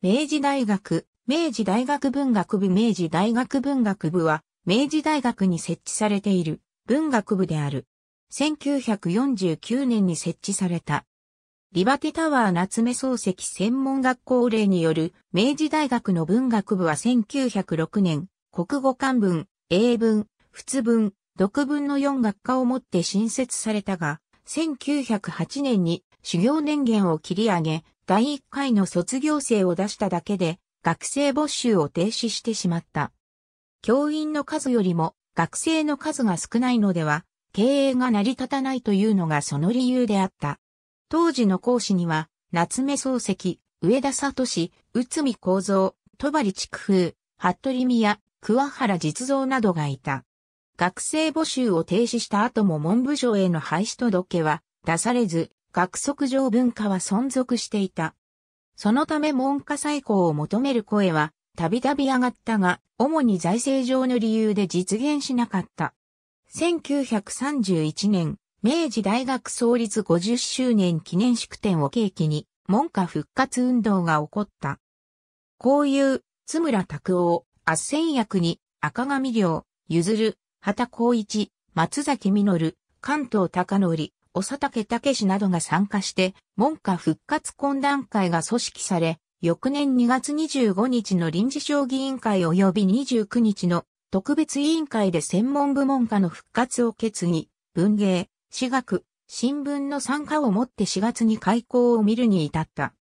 明治大学、明治大学文学部明治大学文学部は、明治大学に設置されている文学部である。1949年に設置された。リバテタワー夏目漱石専門学校例による明治大学の文学部は1906年、国語漢文、英文、仏文、読文の4学科をもって新設されたが、1908年に修行年限を切り上げ、第1回の卒業生を出しただけで、学生募集を停止してしまった。教員の数よりも学生の数が少ないのでは、経営が成り立たないというのがその理由であった。当時の講師には、夏目漱石、上田聡、内海幸三、戸張畜風、服部宮、桑原実造などがいた。学生募集を停止した後も文部省への廃止届は出されず、学則上文化は存続していた。そのため文化再興を求める声は、たびたび上がったが、主に財政上の理由で実現しなかった。1931年、明治大学創立50周年記念式典を契機に、文化復活運動が起こった。こういう、津村拓夫、圧戦役に、赤上良、譲る、畑光一、松崎実、関東隆則、長竹武などが参加して、門下復活懇談会が組織され、翌年2月25日の臨時将棋委員会及び29日の特別委員会で専門部門下の復活を決議、文芸、私学、新聞の参加をもって4月に開校を見るに至った。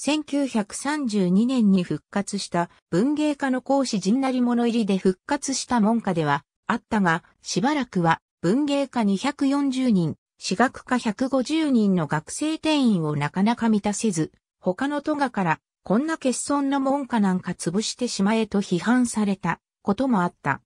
1932年に復活した文芸家の講師陣なり物入りで復活した門下ではあったが、しばらくは文芸家240人、私学科150人の学生定員をなかなか満たせず、他の都がからこんな欠損の門下なんか潰してしまえと批判されたこともあった。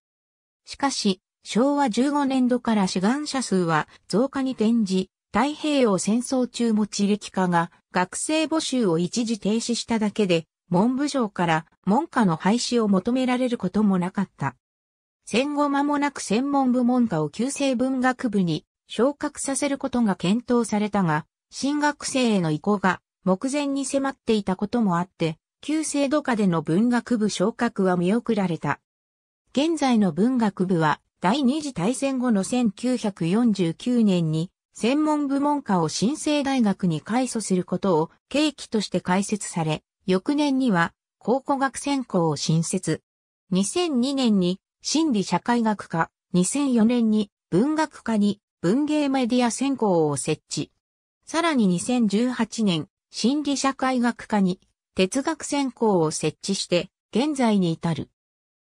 しかし、昭和15年度から志願者数は増加に転じ、太平洋戦争中も地力化が学生募集を一時停止しただけで、文部省から門下の廃止を求められることもなかった。戦後間もなく専門部門下を旧制文学部に昇格させることが検討されたが、新学生への移行が目前に迫っていたこともあって、旧制度下での文学部昇格は見送られた。現在の文学部は第二次大戦後の1949年に専門部門下を新生大学に改組することを契機として開設され、翌年には考古学専攻を新設。2002年に心理社会学科、2004年に文学科に文芸メディア専攻を設置。さらに2018年、心理社会学科に哲学専攻を設置して、現在に至る。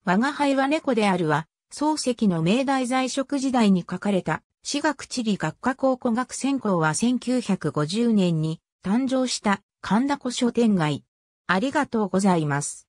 我が輩は猫であるは、漱石の明大在職時代に書かれた、私学地理学科考古学専攻は1950年に誕生した神田古書店街。ありがとうございます。